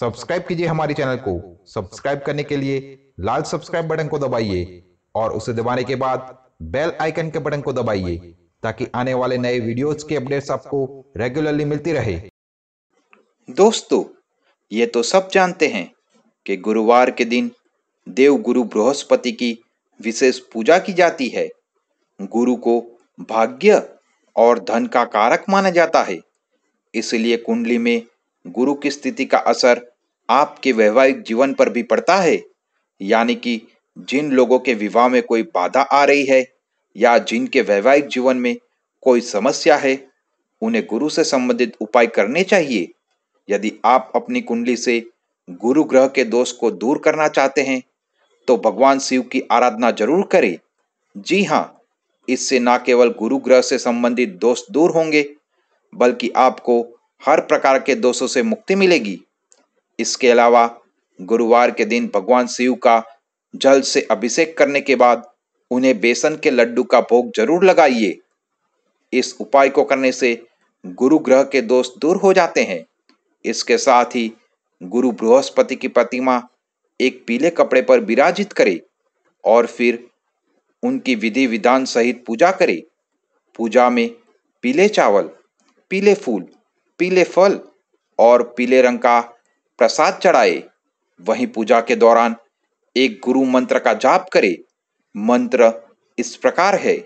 subscribe कीजिए हमारे channel को सब्सक्राइब करने के लिए लाल सब्सक्राइब बटन को दबाइए और उसे दबाने के बाद बेल आइकन के बटन को दबाइए ताकि आने वाले नए वीडियोस के अपडेट्स आपको रेगुलरली मिलती रहे दोस्तों ये तो सब जानते हैं कि गुरुवार के दिन देव गुरु बृहस्पति की विशेष पूजा की जाती है गुरु को भाग्य और धन का कारक माना जाता है इसलिए कुंडली में गुरु की स्थिति का असर आपके वैवाहिक जीवन पर भी पड़ता है यानी कि जिन लोगों के विवाह में कोई बाधा आ रही है या जिनके वैवाहिक जीवन में कोई समस्या है उन्हें गुरु से संबंधित उपाय करने चाहिए यदि आप अपनी कुंडली से गुरु ग्रह के दोष को दूर करना चाहते हैं तो भगवान शिव की आराधना जरूर करें जी हाँ इससे ना केवल गुरु ग्रह से संबंधित दोष दूर होंगे बल्कि आपको हर प्रकार के दोषों से मुक्ति मिलेगी इसके अलावा गुरुवार के दिन भगवान शिव का जल से अभिषेक करने के बाद उन्हें बेसन के लड्डू का भोग जरूर लगाइए इस उपाय को करने से गुरु ग्रह के दोष दूर हो जाते हैं इसके साथ ही गुरु बृहस्पति की प्रतिमा एक पीले कपड़े पर विराजित करे और फिर उनकी विधि विधान सहित पूजा करे पूजा में पीले चावल पीले फूल पीले फल और पीले रंग का प्रसाद चढ़ाए वहीं पूजा के दौरान एक गुरु मंत्र का जाप करे मंत्र इस प्रकार है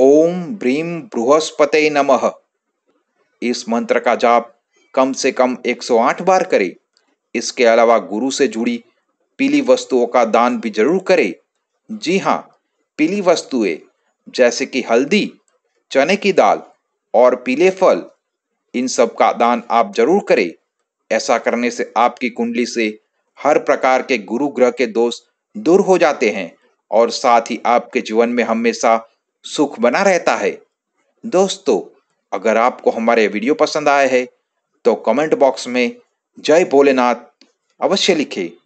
ओम ब्रीम बृहस्पते नमः इस मंत्र का जाप कम से कम 108 बार करे इसके अलावा गुरु से जुड़ी पीली वस्तुओं का दान भी जरूर करे जी हाँ पीली वस्तुएं जैसे कि हल्दी चने की दाल और पीले फल इन सब का दान आप जरूर करें ऐसा करने से आपकी कुंडली से हर प्रकार के गुरु ग्रह के दोष दूर हो जाते हैं और साथ ही आपके जीवन में हमेशा सुख बना रहता है दोस्तों अगर आपको हमारे वीडियो पसंद आए है तो कमेंट बॉक्स में जय भोलेनाथ अवश्य लिखें